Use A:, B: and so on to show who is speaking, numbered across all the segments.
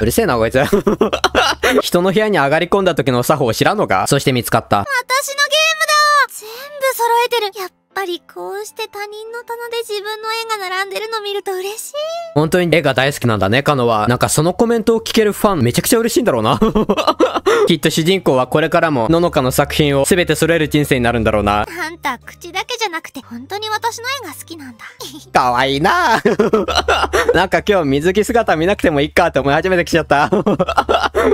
A: うるせえな、こいつ。人の部屋に上がり込んだ時の作法知らんのかそして見つかった。私のゲ
B: ームだ全部揃えてる。やっぱりこうして他人の棚で自分の絵が並んでるの見ると嬉しい。
A: 本当に絵が大好きなんだね、カノは。なんかそのコメントを聞けるファンめちゃくちゃ嬉しいんだろうな。きっと主人公はこれからもののかの作品を全て揃える人生になるんだろうな。あんた、口だ
B: けじゃなくて本当に私の絵が好きなんだ。
A: かわいいな なんか今日水着姿見なくてもいいかって思い始めてきちゃった。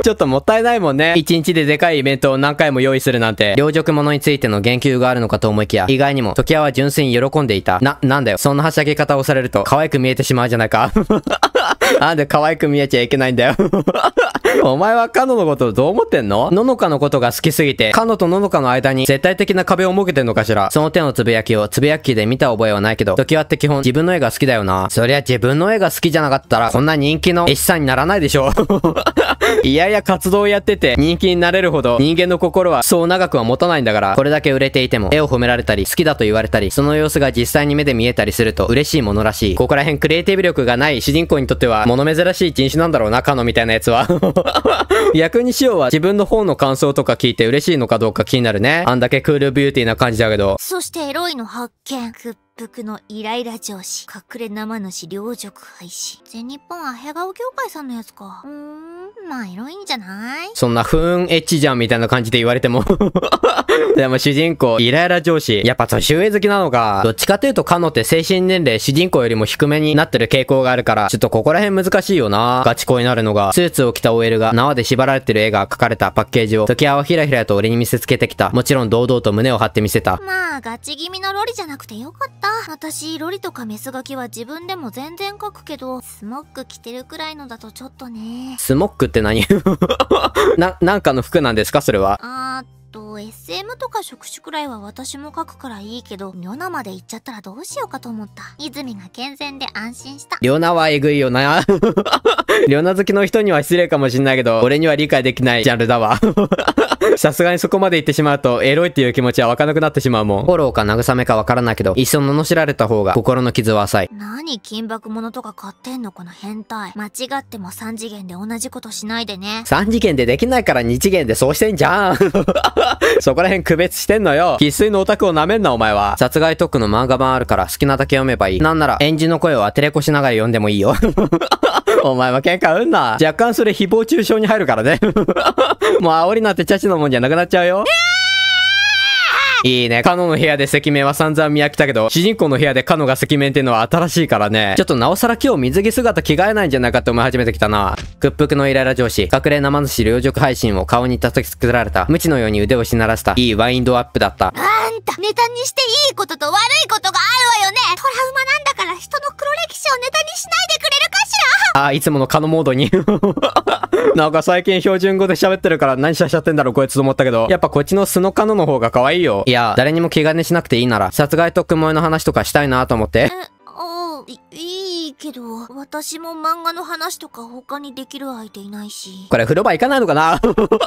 A: ちょっともったいないもんね。一日ででかいイベントを何回も用意するなんて、両殖物についての言及があるのかと思いきや、意外にも時キアは純粋に喜んでいた。な、なんだよ。そんなはしゃぎ方をされると、可愛く見えてしまうじゃないか。なんで可愛く見えちゃいけないんだよ お前はカノのことどう思ってんのののかのことが好きすぎて、カノとののかの間に絶対的な壁を設けてんのかしらその手のつぶやきをつぶやきで見た覚えはないけど、時はって基本自分の絵が好きだよな。そりゃ自分の絵が好きじゃなかったら、こんな人気の絵師さんにならないでしょいやいや活動やってて人気になれるほど人間の心はそう長くは持たないんだから、これだけ売れていても、絵を褒められたり、好きだと言われたり、その様子が実際に目で見えたりすると嬉しいものらしい。ここら辺クリエイティブ力がない主人公にとっては、物珍しい人種なんだろうな、カノみたいなやつは 逆にしようは自分の方の感想とか聞いて嬉しいのかどうか気になるね。あんだけクールビューティーな感じだけど。
B: そしてエロいの発見。服のイライラ上司、隠れ生主両塾廃止。全日本アヘガオ協会さんのやつか。うーんんまあエロいんじゃな
A: いそんなーん、エッチじゃんみたいな感じで言われても でも主人公イライラ上司やっぱ年上好きなのかどっちかというとカノって精神年齢主人公よりも低めになってる傾向があるからちょっとここら辺難しいよなガチ恋になるのがスーツを着た OL が縄で縛られてる絵が描かれたパッケージを時矢はひらひらと俺に見せつけてきたもちろん堂々と胸を張って見せた
B: まあガチ気味のロリじゃなくてよかった私ロリとかメスガキは自分でも全然書くけどスモック着てるくらいのだとちょっとね
A: スモックって何 な、なんかの服なんですかそれは。
B: あと SM とか職種くらいは私も書くからいいけどリョナまで行っちゃったらどうしようかと思った泉が健全で安心した
A: リョナはえぐいよなリョ ナ好きの人には失礼かもしんないけど俺には理解できないジャンルだわ さすがにそこまで行ってしまうと、エロいっていう気持ちはわかなくなってしまうもん。フォローか慰めかわからないけど、一層罵られた方が心の傷は浅い。
B: 何金箔物とか買ってんのこの変態。間違っても3次元で同じことしないでね。
A: 3次元でできないから2次元でそうしてんじゃん。そこら辺区別してんのよ。喫水のオタクを舐めんな、お前は。殺害特区の漫画版あるから好きなだけ読めばいい。なんなら、演じの声を当てれこしながら読んでもいいよ。お前は喧嘩うんな。若干それ誹謗中傷に入るからね。もう煽りなんてチャチのもんじゃなくなっちゃうよ。えー いいね。カノの部屋で赤面は散々見飽きたけど、主人公の部屋でカノが赤面っていうのは新しいからね。ちょっとなおさら今日水着姿着替えないんじゃないかって思い始めてきたな。屈服のイライラ上司、隠れ生主司両辱配信を顔に叩きつけられた、無知のように腕をしならせた、いいワインドアップだった。あん
B: た、ネタにしていいことと悪いことがあるわよね。トラウマなんだ人の黒歴史をネタにしないでくれるかし
A: らあ、いつものカノモードに なんか最近標準語で喋ってるから何しゃしゃってんだろこいつと思ったけど、やっぱこっちの素のカノの方が可愛いよ。いや、誰にも気兼ねしなくていいなら、殺害と雲の話とかしたいなと思って。うん、
B: おいいいいけど、私も漫画の話とか他にできる相手いないし。
A: これ風呂場行かないのかな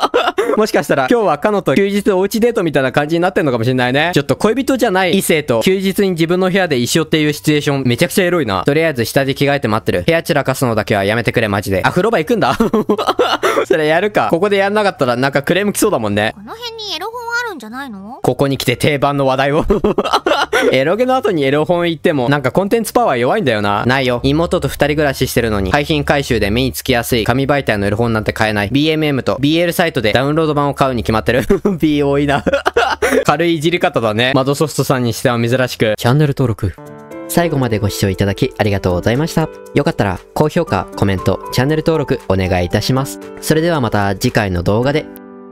A: もしかしたら今日はかのと休日おうちデートみたいな感じになってんのかもしれないね。ちょっと恋人じゃない異性と休日に自分の部屋で一緒っていうシチュエーションめちゃくちゃエロいな。とりあえず下で着替えて待ってる。部屋散らかすのだけはやめてくれマジで。あ、風呂場行くんだ それやるか。ここでやんなかったらなんかクレーム来そうだもんね。この辺
B: にエロ本あるるんじゃない
A: のここに来て定番の話題を エロゲの後にエロ本行っても、なんかコンテンツパワー弱いんだよな。ないよ。妹と二人暮らししてるのに、廃品回収で目につきやすい紙媒体のエロ本なんて買えない。BMM と BL サイトでダウンロード版を買うに決まってる。B o いな 軽いいじり方だね。窓ソフトさんにしては珍しく。チャンネル登録。最後までご視聴いただきありがとうございました。よかったら高評価、コメント、チャンネル登録お願いいたします。それではまた次回の動画で。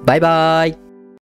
A: バイバーイ